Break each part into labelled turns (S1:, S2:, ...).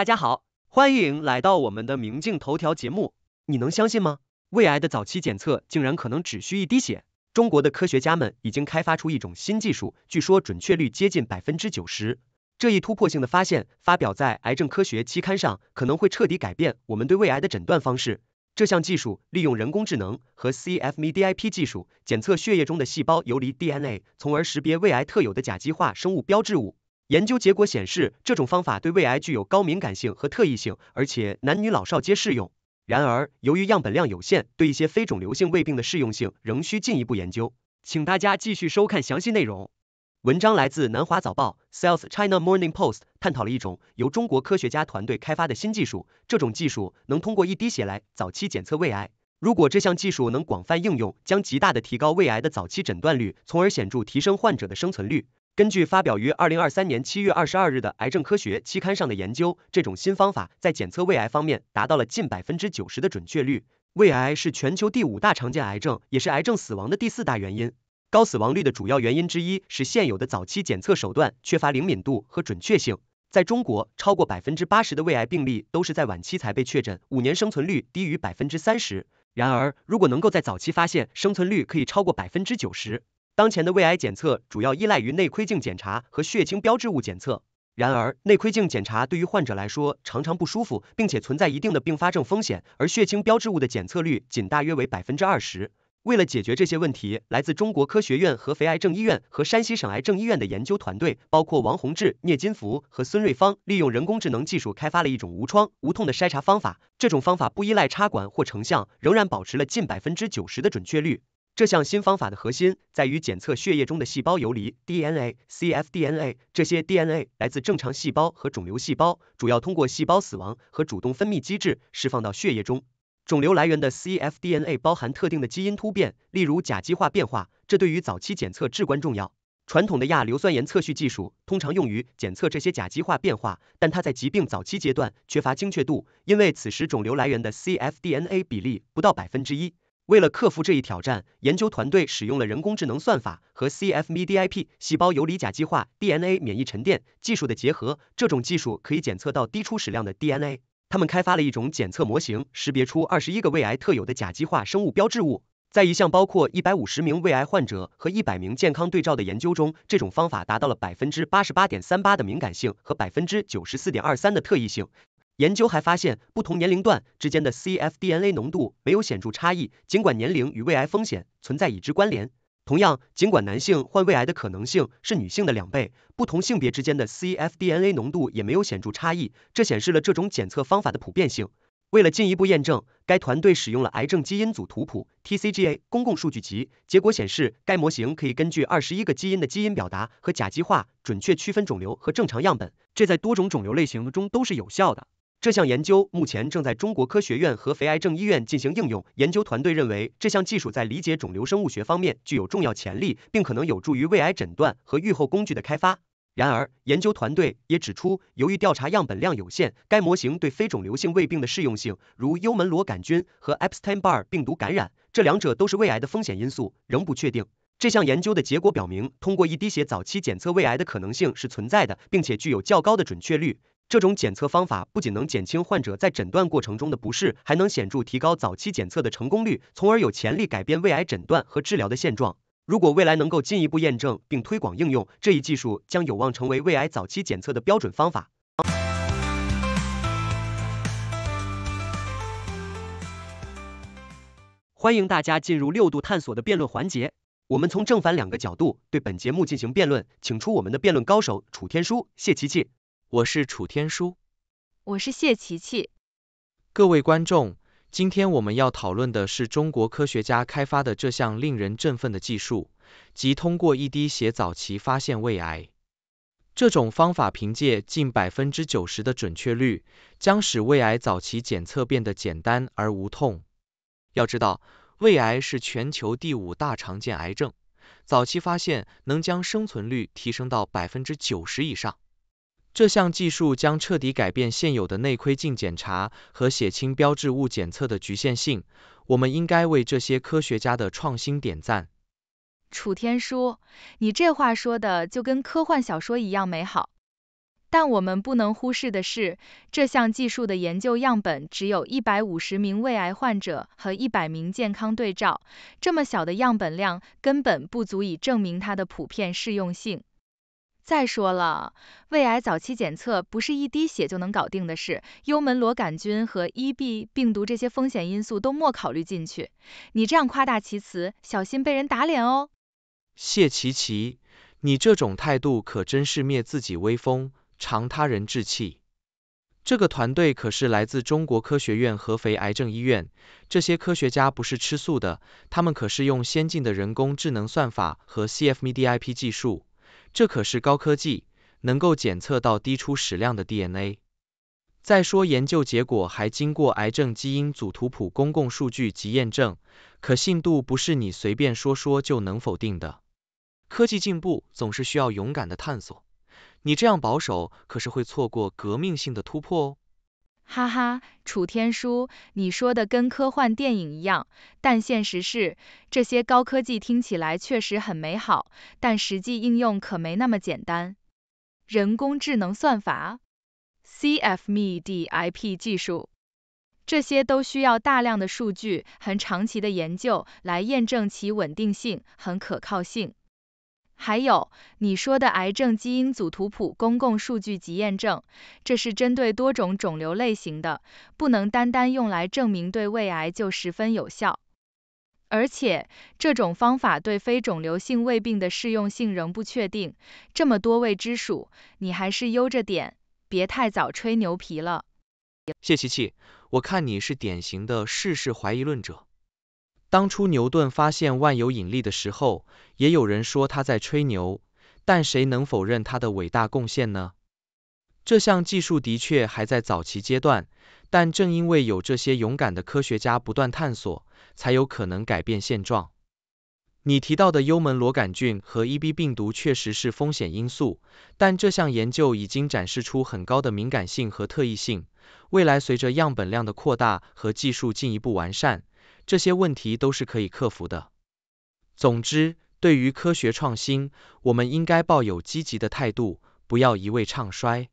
S1: 大家好，欢迎来到我们的明镜头条节目。你能相信吗？胃癌的早期检测竟然可能只需一滴血！中国的科学家们已经开发出一种新技术，据说准确率接近百分之九十。这一突破性的发现发表在《癌症科学》期刊上，可能会彻底改变我们对胃癌的诊断方式。这项技术利用人工智能和 cfmedi p 技术检测血液中的细胞游离 DNA，从而识别胃癌特有的甲基化生物标志物。研究结果显示，这种方法对胃癌具有高敏感性和特异性，而且男女老少皆适用。然而，由于样本量有限，对一些非肿瘤性胃病的适用性仍需进一步研究。请大家继续收看详细内容。文章来自南华早报 （South China Morning Post），探讨了一种由中国科学家团队开发的新技术，这种技术能通过一滴血来早期检测胃癌。如果这项技术能广泛应用，将极大的提高胃癌的早期诊断率，从而显著提升患者的生存率。根据发表于二零二三年七月二十二日的《癌症科学》期刊上的研究，这种新方法在检测胃癌方面达到了近百分之九十的准确率。胃癌是全球第五大常见癌症，也是癌症死亡的第四大原因。高死亡率的主要原因之一是现有的早期检测手段缺乏灵敏度和准确性。在中国，超过百分之八十的胃癌病例都是在晚期才被确诊，五年生存率低于百分之三十。然而，如果能够在早期发现，生存率可以超过百分之九十。当前的胃癌检测主要依赖于内窥镜检查和血清标志物检测。然而，内窥镜检查对于患者来说常常不舒服，并且存在一定的并发症风险；而血清标志物的检测率仅大约为百分之二十。为了解决这些问题，来自中国科学院合肥癌症医院和山西省癌症医院的研究团队，包括王洪志、聂金福和孙瑞芳，利用人工智能技术开发了一种无创、无痛的筛查方法。这种方法不依赖插管或成像，仍然保持了近百分之九十的准确率。这项新方法的核心在于检测血液中的细胞游离 DNA（cfDNA）。这些 DNA 来自正常细胞和肿瘤细胞，主要通过细胞死亡和主动分泌机制释放到血液中。肿瘤来源的 cfDNA 包含特定的基因突变，例如甲基化变化，这对于早期检测至关重要。传统的亚硫酸盐测序技术通常用于检测这些甲基化变化，但它在疾病早期阶段缺乏精确度，因为此时肿瘤来源的 cfDNA 比例不到百分之一。为了克服这一挑战，研究团队使用了人工智能算法和 cfMeDIP 细胞游离甲基化 DNA 免疫沉淀技术的结合。这种技术可以检测到低初始量的 DNA。他们开发了一种检测模型，识别出二十一个胃癌特有的甲基化生物标志物。在一项包括一百五十名胃癌患者和一百名健康对照的研究中，这种方法达到了百分之八十八点三八的敏感性和百分之九十四点二三的特异性。研究还发现，不同年龄段之间的 cfDNA 浓度没有显著差异，尽管年龄与胃癌风险存在已知关联。同样，尽管男性患胃癌的可能性是女性的两倍，不同性别之间的 cfDNA 浓度也没有显著差异，这显示了这种检测方法的普遍性。为了进一步验证，该团队使用了癌症基因组图谱 （TCGA） 公共数据集，结果显示，该模型可以根据二十一个基因的基因表达和甲基化准确区分肿瘤和正常样本，这在多种肿瘤类型中都是有效的。这项研究目前正在中国科学院和肥癌症医院进行应用。研究团队认为，这项技术在理解肿瘤生物学方面具有重要潜力，并可能有助于胃癌诊断和预后工具的开发。然而，研究团队也指出，由于调查样本量有限，该模型对非肿瘤性胃病的适用性，如幽门螺杆菌和 Epstein Barr 病毒感染，这两者都是胃癌的风险因素，仍不确定。这项研究的结果表明，通过一滴血早期检测胃癌的可能性是存在的，并且具有较高的准确率。这种检测方法不仅能减轻患者在诊断过程中的不适，还能显著提高早期检测的成功率，从而有潜力改变胃癌诊断和治疗的现状。如果未来能够进一步验证并推广应用，这一技术将有望成为胃癌早期检测的标准方法。欢迎大家进入六度探索的辩论环节，我们从正反两个角度对本节目进行辩论，请出我们的辩论高手楚天舒、谢琪琪。我是楚天舒，
S2: 我是谢琪琪。各位观众，今天我们要讨论的是中国科学家开发的这项令人振奋的技术，即通过一滴血早期发现胃癌。这种方法凭借近百分之九十的准确率，将使胃癌早期检测变得简单而无痛。要知道，胃癌是全球第五大常见癌症，早期发现能将生存率提升到百分之九十以上。这项技术将彻底改变现有的内窥镜检查和血清标志物检测的局限性。我们应该为这些科学家的创新点赞。
S3: 楚天舒，你这话说的就跟科幻小说一样美好。但我们不能忽视的是，这项技术的研究样本只有一百五十名胃癌患者和一百名健康对照，这么小的样本量根本不足以证明它的普遍适用性。再说了，胃癌早期检测不是一滴血就能搞定的事，幽门螺杆菌和 EB 病毒这些风险因素都莫考虑进去。你这样夸大其词，小心被人打脸哦。
S2: 谢琪琪，你这种态度可真是灭自己威风，长他人志气。这个团队可是来自中国科学院合肥癌症医院，这些科学家不是吃素的，他们可是用先进的人工智能算法和 c f m d i p 技术。这可是高科技，能够检测到低出始量的 DNA。再说，研究结果还经过癌症基因组图谱公共数据集验证，可信度不是你随便说说就能否定的。科技进步总是需要勇敢的探索，你这样保守，可是会错过革命性的突破哦。
S3: 哈哈，楚天舒，你说的跟科幻电影一样，但现实是，这些高科技听起来确实很美好，但实际应用可没那么简单。人工智能算法、CFMDIP e 技术，这些都需要大量的数据和长期的研究来验证其稳定性、很可靠性。还有，你说的癌症基因组图谱公共数据及验证，这是针对多种肿瘤类型的，不能单单用来证明对胃癌就十分有效。而且，这种方法对非肿瘤性胃病的适用性仍不确定，这么多未知数，你还是悠着点，别太早吹牛皮了。
S2: 谢奇奇，我看你是典型的世事怀疑论者。当初牛顿发现万有引力的时候，也有人说他在吹牛，但谁能否认他的伟大贡献呢？这项技术的确还在早期阶段，但正因为有这些勇敢的科学家不断探索，才有可能改变现状。你提到的幽门螺杆菌和 EB 病毒确实是风险因素，但这项研究已经展示出很高的敏感性和特异性。未来随着样本量的扩大和技术进一步完善。这些问题都是可以克服的。总之，对于科学创新，我们应该抱有积极的态度，不要一味唱衰。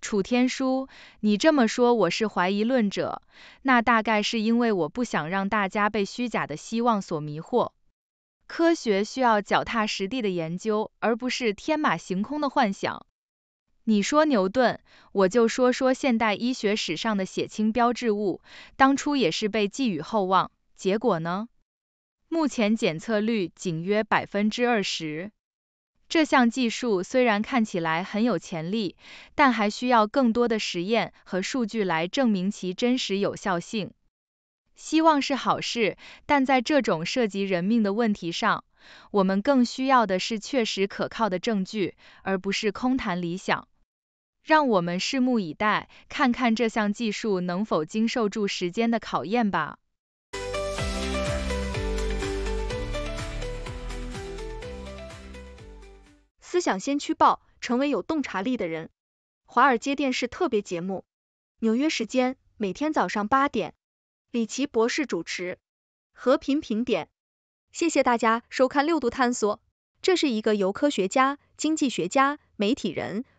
S2: 楚天舒，
S3: 你这么说我是怀疑论者，那大概是因为我不想让大家被虚假的希望所迷惑。科学需要脚踏实地的研究，而不是天马行空的幻想。你说牛顿，我就说说现代医学史上的血清标志物，当初也是被寄予厚望，结果呢？目前检测率仅约百分之二十。这项技术虽然看起来很有潜力，但还需要更多的实验和数据来证明其真实有效性。希望是好事，但在这种涉及人命的问题上，我们更需要的是确实可靠的证据，而不是空谈理想。让我们拭目以待，看看这项技术能否经受住时间的考验吧。思想先驱报，成为有洞察力的人。华尔街电视特别节目，纽约时间每天早上八点，李奇博士主持。和平评点，谢谢大家收看六度探索。这是一个由科学家、经济学家、媒体人。